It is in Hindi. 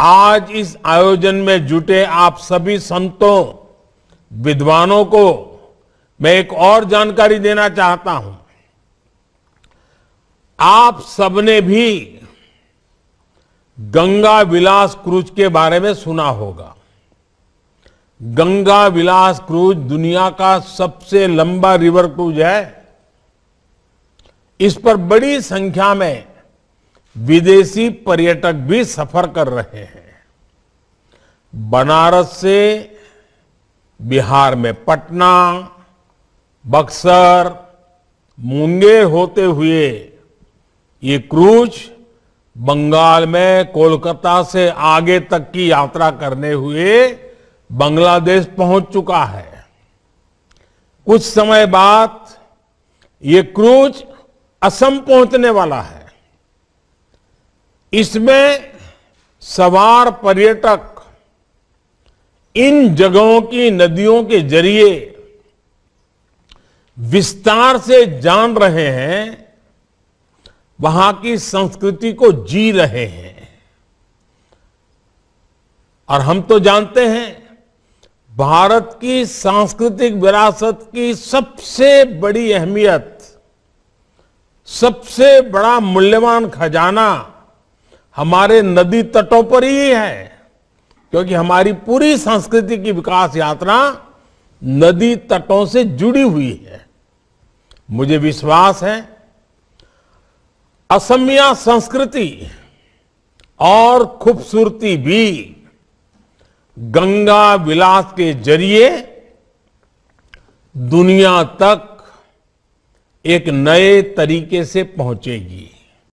आज इस आयोजन में जुटे आप सभी संतों विद्वानों को मैं एक और जानकारी देना चाहता हूं आप सबने भी गंगा विलास क्रूज के बारे में सुना होगा गंगा विलास क्रूज दुनिया का सबसे लंबा रिवर क्रूज है इस पर बड़ी संख्या में विदेशी पर्यटक भी सफर कर रहे हैं बनारस से बिहार में पटना बक्सर मुंगेर होते हुए ये क्रूज बंगाल में कोलकाता से आगे तक की यात्रा करने हुए बांग्लादेश पहुंच चुका है कुछ समय बाद ये क्रूज असम पहुंचने वाला है इसमें सवार पर्यटक इन जगहों की नदियों के जरिए विस्तार से जान रहे हैं वहां की संस्कृति को जी रहे हैं और हम तो जानते हैं भारत की सांस्कृतिक विरासत की सबसे बड़ी अहमियत सबसे बड़ा मूल्यवान खजाना हमारे नदी तटों पर ही है क्योंकि हमारी पूरी संस्कृति की विकास यात्रा नदी तटों से जुड़ी हुई है मुझे विश्वास है असमिया संस्कृति और खूबसूरती भी गंगा विलास के जरिए दुनिया तक एक नए तरीके से पहुंचेगी